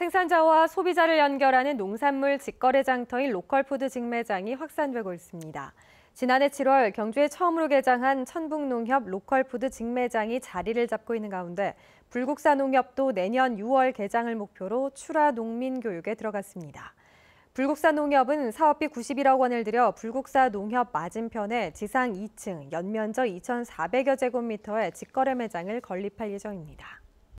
생산자와 소비자를 연결하는 농산물 직거래 장터인 로컬푸드 직매장이 확산되고 있습니다. 지난해 7월 경주에 처음으로 개장한 천북농협 로컬푸드 직매장이 자리를 잡고 있는 가운데 불국사 농협도 내년 6월 개장을 목표로 출하 농민 교육에 들어갔습니다. 불국사 농협은 사업비 91억 원을 들여 불국사 농협 맞은편에 지상 2층 연면적 2,400여 제곱미터의 직거래 매장을 건립할 예정입니다.